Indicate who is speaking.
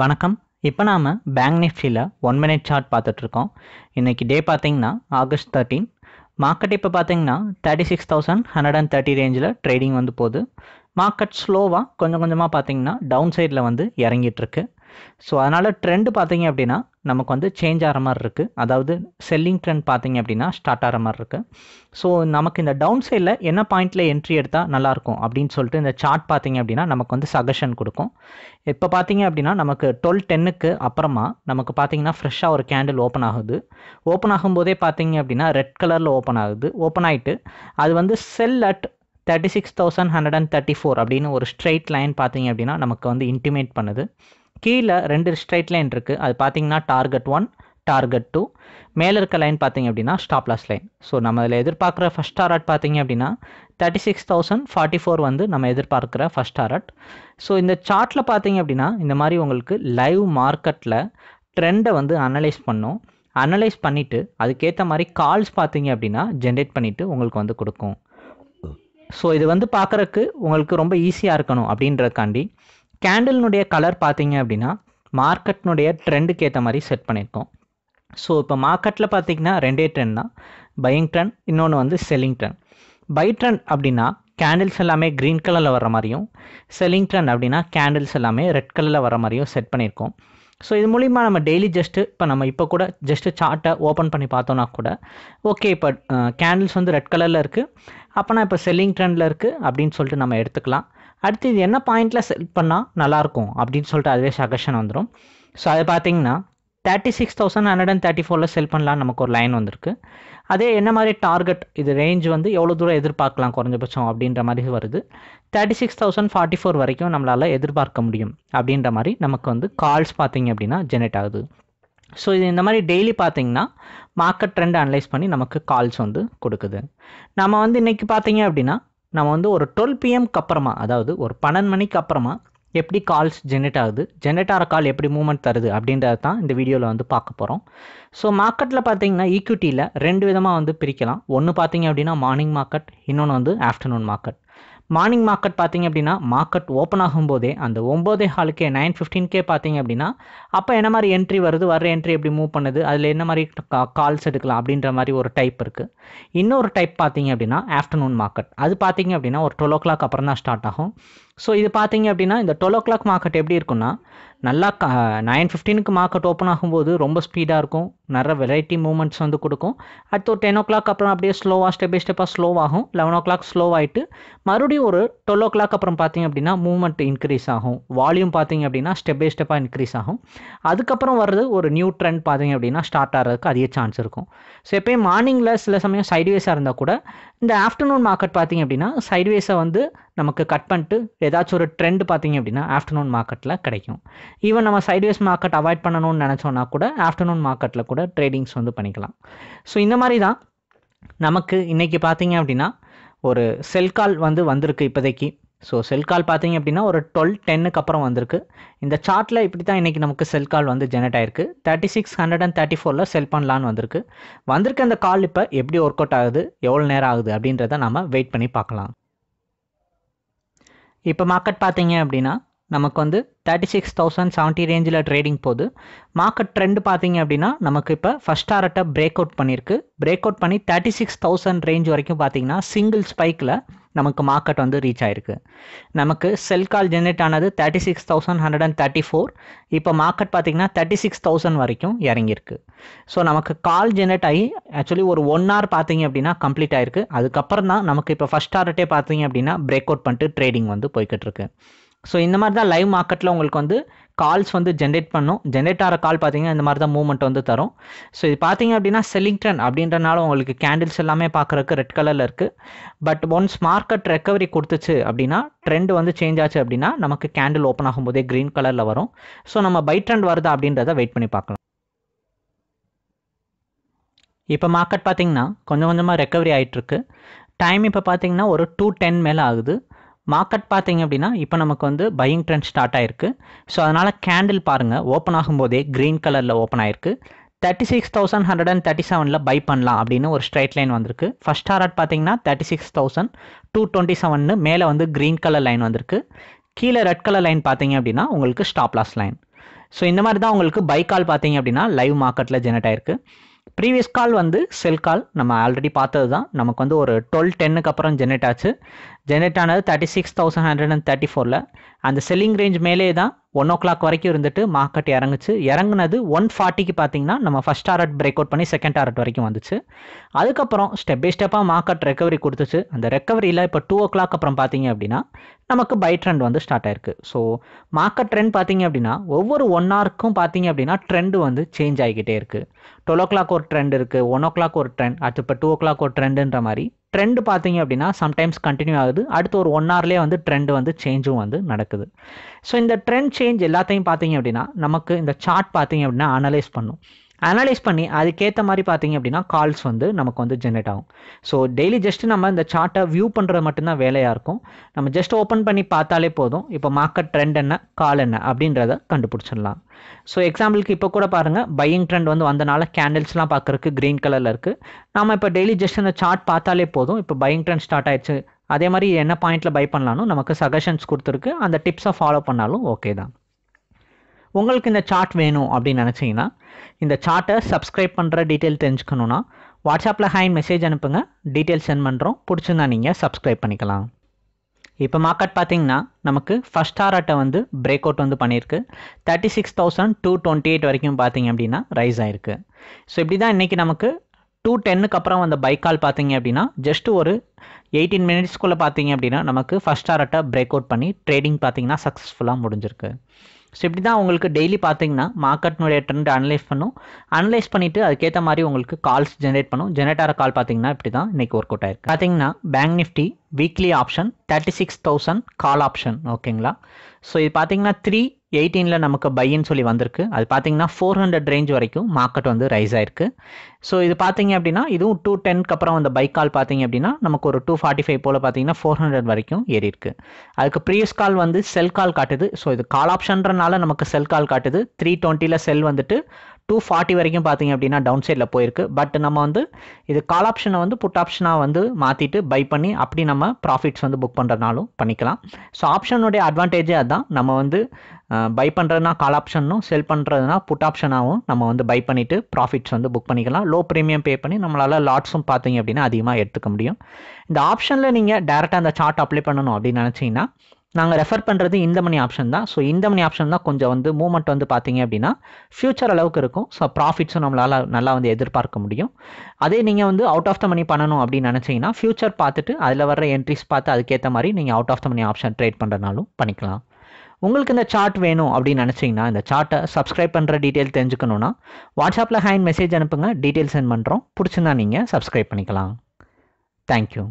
Speaker 1: வணக்கம் இப்போ நாம் பேங்க் நிஃப்டியில் ஒன் மினிட் சார்ட் பார்த்துட்ருக்கோம் இன்றைக்கி டே பார்த்திங்கன்னா ஆகஸ்ட் தேர்ட்டீன் மார்க்கெட் இப்போ பார்த்திங்கன்னா thirty six thousand hundred and thirty ரேஞ்சில் ட்ரேடிங் வந்து போகுது மார்க்கெட் ஸ்லோவாக கொஞ்சம் கொஞ்சமாக பார்த்திங்கன்னா டவுன் சைடில் வந்து இறங்கிட்டுருக்கு ஸோ அதனால் ட்ரெண்டு பார்த்தீங்க அப்படின்னா நமக்கு வந்து சேஞ்ச் ஆகிற மாதிரி இருக்குது அதாவது செல்லிங் ட்ரெண்ட் பார்த்தீங்க அப்படின்னா ஸ்டார்ட் ஆகிற மாதிரி இருக்குது ஸோ நமக்கு இந்த டவுன் சைடில் என்ன பாயிண்ட்டில் என்ட்ரி எடுத்தால் நல்லாயிருக்கும் அப்படின்னு சொல்லிட்டு இந்த சார்ட் பார்த்தீங்க அப்படின்னா நமக்கு வந்து சஜஷன் கொடுக்கும் இப்போ பார்த்தீங்க அப்படின்னா நமக்கு டுவெல் டென்னுக்கு அப்புறமா நமக்கு பார்த்தீங்கன்னா ஃப்ரெஷ்ஷாக ஒரு கேண்டில் ஓப்பன் ஆகுது ஓப்பன் ஆகும்போதே பார்த்தீங்க அப்படின்னா ரெட் கலரில் ஓப்பன் ஆகுது ஓப்பன் ஆகிட்டு அது வந்து sell at thirty six thousand hundred and thirty four அப்படின்னு ஒரு ஸ்ட்ரெயிட் லைன் பார்த்தீங்க அப்படின்னா நமக்கு வந்து இன்டிமேட் பண்ணுது கீழே ரெண்டு ஸ்ட்ரைட் லைன் இருக்குது அது பார்த்தீங்கன்னா டார்கெட் ஒன் டார்கெட் டூ மேலே இருக்க லைன் பார்த்தீங்க அப்படின்னா ஸ்டாப் லாஸ் லைன் ஸோ நம்ம அதில் எதிர்பார்க்குற ஃபஸ்ட் டாரட் பார்த்தீங்க அப்படின்னா thirty six thousand forty four வந்து நம்ம எதிர்பார்க்குற ஃபஸ்ட் டாரட் ஸோ இந்த சார்ட்டில் பார்த்தீங்க அப்படின்னா இந்த மாதிரி உங்களுக்கு லைவ் மார்க்கெட்டில் ட்ரெண்டை வந்து அனலைஸ் பண்ணும் அனலைஸ் பண்ணிவிட்டு அதுக்கேற்ற மாதிரி கால்ஸ் பார்த்தீங்க அப்படின்னா ஜென்ரேட் பண்ணிவிட்டு உங்களுக்கு வந்து கொடுக்கும் ஸோ இது வந்து பார்க்குறக்கு உங்களுக்கு ரொம்ப ஈஸியாக இருக்கணும் அப்படின்றதுக்காண்டி கேண்டில்னுடைய கலர் பார்த்தீங்க அப்படின்னா மார்க்கெட்னுடைய ட்ரெண்டுக்கு ஏற்ற மாதிரி செட் பண்ணியிருக்கோம் ஸோ இப்போ மார்க்கெட்டில் பார்த்தீங்கன்னா ரெண்டே ட்ரெண்ட் தான் பையிங் ட்ரெண்ட் இன்னொன்று வந்து செல்லிங் ட்ரெண்ட் பை ட்ரெண்ட் அப்படின்னா கேண்டில்ஸ் எல்லாமே க்ரீன் கலரில் வர மாதிரியும் செல்லிங் ட்ரெண்ட் அப்படின்னா கேண்டில்ஸ் எல்லாமே ரெட் கலரில் வர மாதிரியும் செட் பண்ணியிருக்கோம் ஸோ இது மூலிமா நம்ம டெய்லி ஜஸ்ட்டு இப்போ நம்ம இப்போ கூட ஜஸ்ட்டு சார்ட்டை ஓப்பன் பண்ணி பார்த்தோன்னா கூட ஓகே இப்போ கேண்டில்ஸ் வந்து ரெட் கலரில் இருக்குது அப்போனா இப்போ செல்லிங் ட்ரெண்டில் இருக்குது அப்படின்னு சொல்லிட்டு நம்ம எடுத்துக்கலாம் அடுத்து இது என்ன பாயிண்டில் செல் பண்ணால் நல்லாயிருக்கும் அப்படின்னு சொல்லிட்டு அதுவே சஜஷன் வந்துடும் ஸோ அதை பார்த்தீங்கன்னா thirty six thousand hundred and thirty ஃபோரில் செல் பண்ணலாம் நமக்கு ஒரு லைன் வந்திருக்கு அதே என்ன மாதிரி டார்கெட் இது ரேஞ்ச் வந்து எவ்வளோ தூரம் எதிர்பார்க்கலாம் குறைஞ்சபட்சம் அப்படின்ற மாதிரி வருது thirty six thousand forty four வரைக்கும் நம்மளால் எதிர்பார்க்க முடியும் அப்படின்ற மாதிரி நமக்கு வந்து கால்ஸ் பார்த்தீங்க அப்படின்னா ஜெனரேட் ஆகுது ஸோ இது இந்த மாதிரி டெய்லி பார்த்தீங்கன்னா மார்க்கெட் ட்ரெண்ட் அனலைஸ் பண்ணி நமக்கு கால்ஸ் வந்து கொடுக்குது நம்ம வந்து இன்றைக்கி பார்த்தீங்க அப்படின்னா நம்ம வந்து ஒரு டுவெல் பிஎம்க்கு அப்புறமா அதாவது ஒரு பன்னெண்டு மணிக்கு அப்புறமா எப்படி கால்ஸ் ஜென்ரேட் ஆகுது ஜென்ரேட் ஆகிற கால் எப்படி மூமெண்ட் தருது அப்படின்றது தான் இந்த வீடியோவில் வந்து பார்க்க போகிறோம் ஸோ மார்க்கெட்டில் பார்த்தீங்கன்னா ஈக்விட்டியில் e ரெண்டு விதமாக வந்து பிரிக்கலாம் ஒன்று பார்த்தீங்க அப்படின்னா மார்னிங் மார்க்கெட் இன்னொன்று வந்து ஆஃப்டர்நூன் மார்க்கெட் மார்னிங் மார்க்கெட் பார்த்தீங்க அப்படின்னா மார்க்கெட் ஓப்பன் ஆகும்போதே அந்த ஒம்போதே ஹாலுக்கே நைன் ஃபிஃப்டீன்கே பார்த்தீங்க அப்படின்னா அப்போ என்ன மாதிரி என்ட்ரி வருது வர என்ட்ரி எப்படி மூவ் பண்ணுது அதில் என்ன மாதிரி கால்ஸ் எடுக்கலாம் அப்படின்ற மாதிரி ஒரு டைப் இருக்குது இன்னொரு டைப் பார்த்தீங்க அப்படின்னா ஆஃப்டர்நூன் மார்க்கெட் அது பார்த்தீங்க அப்படின்னா ஒரு டுவெல் ஓ கிளாக் அப்புறம் தான் ஸ்டார்ட் ஆகும் ஸோ இது பார்த்தீங்க அப்படின்னா இந்த டுவெல் ஓ கிளாக் மார்க்கெட் எப்படி இருக்குன்னா நல்லா க நைன் ஃபிஃப்டீனுக்கு மார்க்கெட் ஓப்பன் ஆகும்போது ரொம்ப ஸ்பீடாக இருக்கும் நிறைய வெரைட்டி மூமெண்ட்ஸ் வந்து கொடுக்கும் அடுத்து ஒரு டென் ஓ கிளாக் அப்புறம் அப்படியே ஸ்லோவாக ஸ்டெப் பை ஸ்டெப்பாக ஸ்லோவாகும் லெவன் ஓ கிளாக் ஆகிட்டு மறுபடியும் ஒரு டுவெல் ஓ கிளாக் அப்புறம் பார்த்திங்க அப்படின்னா மூவ்மெண்ட் இன்க்ரீஸ் ஆகும் வால்யூம் பார்த்திங்க அப்படின்னா ஸ்டெப் பை ஸ்டெப்பாக இன்க்ரீஸ் ஆகும் அதுக்கப்புறம் வர்றது ஒரு நியூ ட்ரெண்ட் பார்த்திங்க அப்படின்னா ஸ்டார்ட் ஆகிறதுக்கு அதிக சான்ஸ் இருக்கும் ஸோ எப்போயும் மார்னிங்கில் சில சமயம் சைட்வேஸாக இருந்தால் கூட இந்த ஆஃப்டர்நூன் மார்க்கெட் பார்த்திங்க அப்படின்னா சைட்வேஸை வந்து நமக்கு கட் பண்ணிட்டு ஏதாச்சும் ஒரு ட்ரெண்ட் பார்த்தீங்க அப்படின்னா ஆஃப்டர்நூன் மார்க்கெட்டில் கிடைக்கும் ஈவன் நம்ம சைட்வேஸ் மார்க்கெட் அவாய்ட் பண்ணணும்னு நினச்சோன்னா கூட ஆஃப்டர்நூன் மார்க்கெட்டில் கூட ட்ரேடிங்ஸ் வந்து பண்ணிக்கலாம் ஸோ இந்த மாதிரி தான் நமக்கு இன்றைக்கி பார்த்தீங்க அப்படின்னா ஒரு செல் கால் வந்து வந்திருக்கு இப்போதைக்கு ஸோ செல் கால் பார்த்தீங்க அப்படின்னா ஒரு டுவெல் டென்னுக்கு அப்புறம் வந்திருக்கு இந்த சார்ட்டில் இப்படி தான் இன்றைக்கி நமக்கு செல் கால் வந்து ஜெனரேட் ஆயிருக்கு thirty six hundred and thirty ஃபோரில் செல் பண்ணலான்னு வந்திருக்கு வந்திருக்க அந்த கால் இப்போ எப்படி ஒர்க் அவுட் ஆகுது எவ்வளோ நேரம் ஆகுது அப்படின்றத நம்ம வெயிட் பண்ணி பார்க்கலாம் இப்போ மார்க்கெட் பார்த்தீங்க அப்படின்னா நமக்கு வந்து தேர்ட்டி சிக்ஸ் தௌசண்ட் செவன்ட்டி ரேஞ்சில் ட்ரேடிங் போகுது மார்க்கெட் ட்ரெண்ட் பார்த்தீங்க அப்படின்னா நமக்கு இப்போ ஃபஸ்ட் டாரட்டை பிரேக் அவுட் பண்ணியிருக்கு பிரேக் அவுட் பண்ணி தேர்ட்டி சிக்ஸ் தௌசண்ட் ரேஞ்ச் வரைக்கும் பார்த்தீங்கன்னா சிங்கிள் ஸ்பைக்கில் நமக்கு மார்க்கெட் வந்து ரீச் ஆயிருக்கு நமக்கு செல் கால் ஜென்ரேட் ஆனது thirty six thousand hundred and thirty four இப்போ மார்க்கெட் பார்த்தீங்கன்னா தேர்ட்டி சிக்ஸ் தௌசண்ட் வரைக்கும் இறங்கியிருக்கு ஸோ நமக்கு கால் ஜென்ரேட் ஆகி ஆக்சுவலி ஒரு ஒன் ஹவர் பார்த்தீங்க அப்படின்னா கம்ப்ளீட் ஆயிருக்கு அதுக்கப்புறம் தான் நமக்கு இப்போ ஃபஸ்ட் டாரட்டே பார்த்தீங்க அப்படின்னா பிரேக் அவுட் பண்ணிட்டு ட்ரேடிங் வந்து போய்கிட்டு இருக்கு ஸோ இந்த மாதிரி தான் லைவ் மார்க்கெட்டில் உங்களுக்கு வந்து கால்ஸ் வந்து ஜென்ரேட் பண்ணும் ஜென்ரேட் ஆகிற கால் பார்த்தீங்கன்னா இந்த மாதிரி தான் மூவ்மெண்ட் வந்து தரும் ஸோ இது பார்த்தீங்க அப்படின்னா செல்லிங் ட்ரெண்ட் அப்படின்றனால உங்களுக்கு கேண்டில்ஸ் எல்லாமே பார்க்குறக்கு ரெட் கலரில் இருக்குது பட் ஒன்ஸ் மார்க்கெட் ரெக்கவரி கொடுத்துச்சு அப்படின்னா ட்ரெண்ட் வந்து சேஞ்ச் ஆச்சு அப்படின்னா நமக்கு கேண்டில் ஓப்பன் ஆகும்போதே க்ரீன் கலரில் வரும் ஸோ நம்ம பை ட்ரெண்ட் வருதா அப்படின்றத வெயிட் பண்ணி பார்க்கலாம் இப்போ மார்க்கெட் பார்த்தீங்கன்னா கொஞ்சம் கொஞ்சமாக ரெக்கவரி ஆகிட்டுருக்கு டைம் இப்போ பார்த்தீங்கன்னா ஒரு டூ டென் மேலே ஆகுது மார்க்கெட் பார்த்தீங்க அப்படின்னா இப்போ நமக்கு வந்து பையிங் ட்ரெண்ட் ஸ்டார்ட் ஆயிருக்கு ஸோ அதனால் கேண்டில் பாருங்கள் ஓப்பன் ஆகும்போதே க்ரீன் கலரில் ஓப்பன் ஆயிருக்கு thirty six thousand hundred and thirty செவனில் பை பண்ணலாம் அப்படின்னு ஒரு ஸ்ட்ரைட் லைன் வந்திருக்கு ஃபஸ்ட் டாரட் பார்த்தீங்கன்னா thirty six thousand two twenty செவன்னு மேலே வந்து க்ரீன் கலர் லைன் வந்திருக்கு கீழே ரெட் கலர் லைன் பார்த்தீங்க அப்படின்னா உங்களுக்கு ஸ்டாப் லாஸ் லைன் ஸோ இந்த மாதிரி தான் உங்களுக்கு பை கால் பார்த்தீங்க அப்படின்னா லைவ் மார்க்கெட்டில் ஜெனரேட் ஆயிருக்கு ப்ரீவியஸ் கால் வந்து செல் கால் நம்ம ஆல்ரெடி பார்த்தது தான் நமக்கு வந்து ஒரு டுவெல் டென்னுக்கு அப்புறம் ஜெனரேட் ஆச்சு ஜென்ரேட் ஆனது thirty six thousand hundred and thirty ஃபோரில் அந்த செல்லிங் ரேஞ்ச் மேலே தான் ஒன் ஓ கிளாக் வரைக்கும் இருந்துட்டு மார்க்கெட் இறங்குச்சு இறங்குனது ஒன் ஃபார்ட்டிக்கு பார்த்தீங்கன்னா நம்ம ஃபஸ்ட் டாரட் பிரேக் அவுட் பண்ணி செகண்ட் டாரட் வரைக்கும் வந்துச்சு அதுக்கப்புறம் ஸ்டெப் பை ஸ்டெப்பாக மார்க்கெட் ரெக்கவரி கொடுத்துச்சு அந்த ரெக்கவரியில் இப்போ டூ ஓ கிளாக் அப்புறம் பார்த்தீங்க அப்படின்னா நமக்கு பை ட்ரெண்ட் வந்து ஸ்டார்ட் ஆயிருக்கு ஸோ மார்க்கெட் ட்ரெண்ட் பார்த்தீங்க அப்படின்னா ஒவ்வொரு ஒன் ஹவருக்கும் பார்த்தீங்க அப்படின்னா ட்ரெண்டு வந்து சேஞ்ச் ஆகிக்கிட்டே இருக்குது டுவெல் ஓ கிளாக் ஒரு ட்ரெண்ட் இருக்குது ஒன் ஓ கிளாக் ஒரு ட்ரெண்ட் அடுத்து இப்போ டூ ஓ கிளாக் ஒரு ட்ரெண்டுன்ற மாதிரி ட்ரெண்ட் பார்த்தீங்க அப்படின்னா சம்டைம்ஸ் கண்டினியூ ஆகுது அடுத்து ஒரு ஒன் ஹவர்லேயே வந்து ட்ரெண்ட் வந்து சேஞ்சும் வந்து நடக்குது ஸோ இந்த ட்ரெண்ட் சேஞ்ச் எல்லாத்தையும் பார்த்தீங்க அப்படின்னா நமக்கு இந்த சார்ட் பார்த்தீங்க அப்படின்னா அனலைஸ் பண்ணும் அனலைஸ் பண்ணி அதுக்கேற்ற மாதிரி பார்த்தீங்க அப்படின்னா கால்ஸ் வந்து நமக்கு வந்து ஜென்ரேட் ஆகும் ஸோ டெய்லி ஜஸ்ட் நம்ம இந்த சார்ட்டை வியூ பண்ணுறது மட்டும்தான் வேலையாக இருக்கும் நம்ம ஜஸ்ட் ஓப்பன் பண்ணி பார்த்தாலே போதும் இப்போ மார்க்கெட் ட்ரெண்ட் என்ன கால் என்ன அப்படின்றத கண்டுபிடிச்சிடலாம் ஸோ எக்ஸாம்பிளுக்கு இப்போ கூட பாருங்கள் பையிங் ட்ரெண்ட் வந்து வந்தனால கேண்டில்ஸ்லாம் பார்க்குறக்கு க்ரீன் கலரில் இருக்குது நம்ம இப்போ டெய்லி ஜஸ்ட் இந்த சார்ட் பார்த்தாலே போதும் இப்போ பையிங் ட்ரெண்ட் ஸ்டார்ட் ஆயிடுச்சு அதே மாதிரி என்ன பாயிண்ட்டில் பை பண்ணலானும் நமக்கு சஜஷன்ஸ் கொடுத்துருக்கு அந்த டிப்ஸை ஃபாலோ பண்ணாலும் ஓகே தான் உங்களுக்கு இந்த சார்ட் வேணும் அப்படின்னு நினச்சிங்கன்னா இந்த சார்ட்டை சப்ஸ்கிரைப் பண்ணுற டீட்டெயில் தெரிஞ்சுக்கணுன்னா வாட்ஸ்அப்பில் ஹாய் மெசேஜ் அனுப்புங்க டீட்டெயில் சென்ட் பண்ணுறோம் பிடிச்சிருந்தா நீங்கள் சப்ஸ்கிரைப் பண்ணிக்கலாம் இப்போ மார்க்கெட் பார்த்தீங்கன்னா நமக்கு ஃபஸ்ட் ஆர்ட்டை வந்து பிரேக் அவுட் வந்து பண்ணியிருக்கு thirty six thousand two twenty eight வரைக்கும் பார்த்தீங்க அப்படின்னா ரைஸ் ஆயிருக்கு ஸோ இப்படி தான் இன்றைக்கி நமக்கு டூ டென்னுக்கு அப்புறம் வந்த பைக் கால் பார்த்தீங்க அப்படின்னா ஜஸ்ட் ஒரு எயிட்டீன் மினிட்ஸ்க்குள்ளே பார்த்தீங்க அப்படின்னா நமக்கு ஃபஸ்ட் ஆர்ட்டை பிரேக் அவுட் பண்ணி ட்ரேடிங் பார்த்தீங்கன்னா சக்ஸஸ்ஃபுல்லாக முடிஞ்சிருக்கு ஸோ இப்படி தான் உங்களுக்கு டெய்லி பார்த்தீங்கன்னா மார்க்கெட்னுடைய ட்ரெண்ட் அனலைஸ் பண்ணும் அனலைஸ் பண்ணிவிட்டு அதுக்கேற்ற மாதிரி உங்களுக்கு கால்ஸ் ஜென்ரேட் பண்ணும் ஜென்ரேட் ஆகிற கால் பார்த்தீங்கன்னா இப்படி தான் இன்றைக்கி ஒர்க் அவுட் ஆயிருக்கு பார்த்தீங்கன்னா Bank Nifty weekly option thirty six thousand call option ஓகேங்களா ஸோ இது பார்த்தீங்கன்னா த்ரீ எயிட்டீனில் நமக்கு பையின்னு சொல்லி வந்திருக்கு அது பார்த்தீங்கன்னா ஃபோர் ஹண்ட்ரட் ரேஞ்ச் வரைக்கும் மார்க்கெட் வந்து ரைஸ் ஆயிருக்கு ஸோ இது பார்த்தீங்க அப்படின்னா இதுவும் டூ டென்க்கு அப்புறம் அந்த பைக் கால் பார்த்தீங்க அப்படின்னா நமக்கு ஒரு டூ ஃபார்ட்டி ஃபைவ் போல் பார்த்தீங்கன்னா ஃபோர் ஹண்ட்ரட் வரைக்கும் ஏறி அதுக்கு ப்ரீவியஸ் கால் வந்து செல் கால் காட்டுது ஸோ இது கால் ஆப்ஷன்றனால நமக்கு செல் கால் காட்டுது த்ரீ டுவெண்ட்டியில் செல் வந்துட்டு டூ ஃபார்ட்டி வரைக்கும் பார்த்தீங்க அப்படின்னா டவுன் சைடில் போயிருக்கு பட் நம்ம வந்து இது கால் ஆப்ஷனை வந்து புட் ஆப்ஷனாக வந்து மாற்றிட்டு பை பண்ணி அப்படி நம்ம ப்ராஃபிட்ஸ் வந்து புக் பண்ணுறதுனாலும் பண்ணிக்கலாம் ஸோ ஆப்ஷனுடைய அட்வான்டேஜே அதுதான் நம்ம வந்து பை பண்ணுறதுனா கால் ஆப்ஷனும் செல் பண்ணுறதுனா புட் ஆப்ஷனாகவும் நம்ம வந்து பை பண்ணிவிட்டு ப்ராஃபிட்ஸ் வந்து புக் பண்ணிக்கலாம் லோ ப்ரீமியம் பே பண்ணி நம்மளால் லாட்ஸும் பார்த்தீங்க அப்படின்னா அதிகமாக எடுத்துக்க முடியும் இந்த ஆப்ஷனில் நீங்கள் டேரெக்டாக அந்த சார்ட் அப்ளை பண்ணணும் அப்படின்னு நினச்சிங்கன்னா நாங்கள் ரெஃபர் பண்ணுறது இந்த மணி ஆப்ஷன் தான் ஸோ இந்த மணி ஆப்ஷன் தான் கொஞ்சம் வந்து மூமெண்ட் வந்து பார்த்தீங்க அப்படின்னா ஃபியூச்சர் அளவுக்கு இருக்கும் ஸோ ப்ராஃபிட்ஸும் நம்மளால் நல்லா வந்து எதிர்பார்க்க முடியும் அதே நீங்கள் வந்து அவுட் ஆஃப் த மணி பண்ணணும் அப்படின்னு நினச்சிங்கன்னா ஃபியூச்சர் பார்த்துட்டு அதில் வர்ற என்ட்ரிஸ் பார்த்து அதுக்கேற்ற மாதிரி நீங்கள் out of the money option trade பண்ணுறனாலும் பண்ணிக்கலாம் உங்களுக்கு இந்த சார்ட் வேணும் அப்படின்னு நினச்சிங்கன்னா இந்த சார்ட்டை சப்ஸ்கிரைப் பண்ணுற டீட்டெயில் தெரிஞ்சுக்கணுன்னா வாட்ஸ்அப்பில் ஹேண்ட் மெசேஜ் அனுப்புங்க டீட்டெயில் சென்ட் பண்ணுறோம் பிடிச்சிருந்தா நீங்கள் சப்ஸ்கிரைப் பண்ணிக்கலாம் தேங்க்யூ